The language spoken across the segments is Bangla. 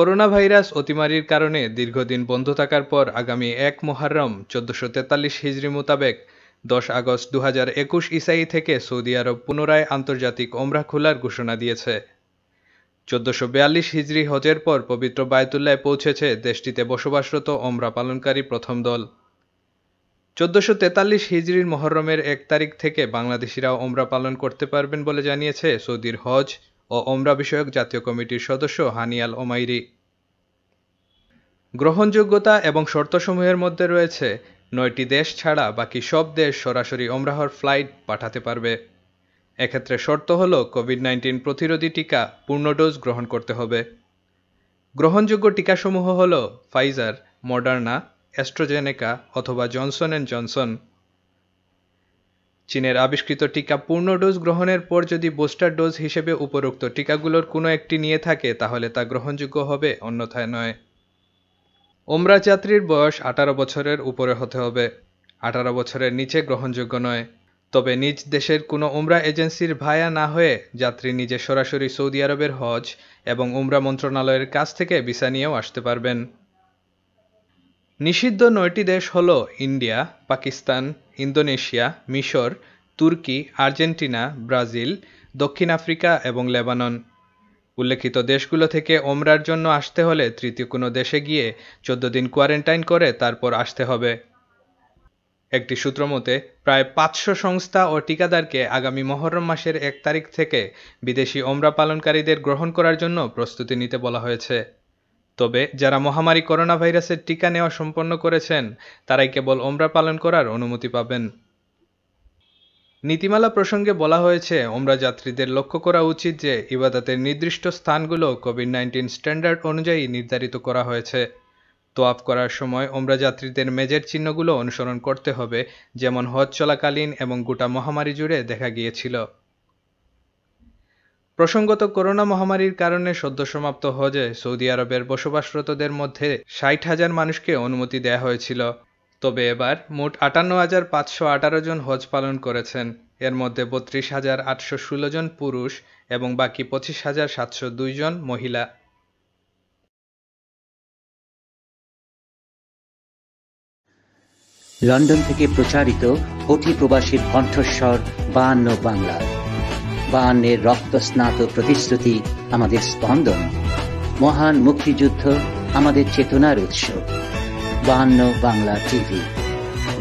করোনা ভাইরাস অতিমারির কারণে দীর্ঘদিন বন্ধ থাকার পর আগামী এক মোহারম চোদ্দশো তেতাল্লিশ হিজড়ি মোতাবেক দশ আগস্ট দু হাজার একুশ ইসাই থেকে সৌদি আরব পুনরায় আন্তর্জাতিক ওমরা খোলার ঘোষণা দিয়েছে চোদ্দশো বিয়াল্লিশ হিজড়ি হজের পর পবিত্র বায়তুল্লায় পৌঁছেছে দেশটিতে বসবাসরত ওমরা পালনকারী প্রথম দল চোদ্দশো তেতাল্লিশ হিজড়ির মহরমের এক তারিখ থেকে বাংলাদেশিরাও ওমরা পালন করতে পারবেন বলে জানিয়েছে সৌদির হজ ও ওমরা বিষয়ক জাতীয় কমিটির সদস্য হানিয়াল ওমাইরি গ্রহণযোগ্যতা এবং শর্তসমূহের মধ্যে রয়েছে নয়টি দেশ ছাড়া বাকি সব দেশ সরাসরি ওমরাহর ফ্লাইট পাঠাতে পারবে এক্ষেত্রে শর্ত হল কোভিড নাইন্টিন প্রতিরোধী টিকা পূর্ণ ডোজ গ্রহণ করতে হবে গ্রহণযোগ্য টিকাসমূহ হল ফাইজার মডার্না অ্যাস্ট্রোজেনেকা অথবা জনসন অ্যান্ড জনসন চীনের আবিষ্কৃত টিকা পূর্ণ ডোজ গ্রহণের পর যদি বুস্টার ডোজ হিসেবে উপরোক্ত টিকাগুলোর কোনো একটি নিয়ে থাকে তাহলে তা গ্রহণযোগ্য হবে অন্যথায় নয় ওমরা যাত্রীর বয়স আঠারো বছরের উপরে হতে হবে আঠারো বছরের নিচে গ্রহণযোগ্য নয় তবে নিজ দেশের কোনো উমরা এজেন্সির ভায়া না হয়ে যাত্রী নিজে সরাসরি সৌদি আরবের হজ এবং উমরা মন্ত্রণালয়ের কাছ থেকে ভিসা নিয়েও আসতে পারবেন নিষিদ্ধ নয়টি দেশ হল ইন্ডিয়া পাকিস্তান ইন্দোনেশিয়া মিশর তুর্কি আর্জেন্টিনা ব্রাজিল দক্ষিণ আফ্রিকা এবং লেবানন উল্লেখিত দেশগুলো থেকে ওমরার জন্য আসতে হলে তৃতীয় কোনো দেশে গিয়ে চোদ্দ দিন কোয়ারেন্টাইন করে তারপর আসতে হবে একটি সূত্র মতে প্রায় পাঁচশো সংস্থা ও টিকাদারকে আগামী মহরম মাসের এক তারিখ থেকে বিদেশি ওমরা পালনকারীদের গ্রহণ করার জন্য প্রস্তুতি নিতে বলা হয়েছে তবে যারা মহামারী করোনা ভাইরাসের টিকা নেওয়া সম্পন্ন করেছেন তারাই কেবল ওমরা পালন করার অনুমতি পাবেন নীতিমালা প্রসঙ্গে বলা হয়েছে ওমরা যাত্রীদের লক্ষ্য করা উচিত যে ইবাদাতের নির্দিষ্ট স্থানগুলো কোভিড নাইন্টিন স্ট্যান্ডার্ড অনুযায়ী নির্ধারিত করা হয়েছে তোয়াফ করার সময় ওমরা যাত্রীদের মেজের চিহ্নগুলো অনুসরণ করতে হবে যেমন হজ চলাকালীন এবং গোটা মহামারী জুড়ে দেখা গিয়েছিল প্রসঙ্গত করোনা মহামারীর কারণে সদ্য সমাপ্ত হজে সৌদি আরবের বসবাসরতদের মধ্যে ষাট হাজার মানুষকে অনুমতি দেয়া হয়েছিল তবে এবার মোট আটান্ন হাজার পাঁচশো আঠারো জন হজ পালন করেছেন এর মধ্যে বত্রিশ হাজার আটশো ষোলো জন পুরুষ এবং বাকি পঁচিশ হাজার সাতশো দুই জন মহিলা লন্ডন থেকে প্রচারিত অতি প্রবাসীর কণ্ঠস্বর বাহান্ন বাংলা রক্ত স্নাত প্রতিশ্রুতি আমাদের স্পন্দন মহান মুক্তিযুদ্ধ আমাদের চেতনার উৎস বাহান্ন বাংলা টিভি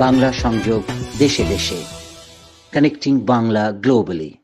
বাংলা সংযোগ দেশে দেশে কানেক্টিং বাংলা গ্লোবালি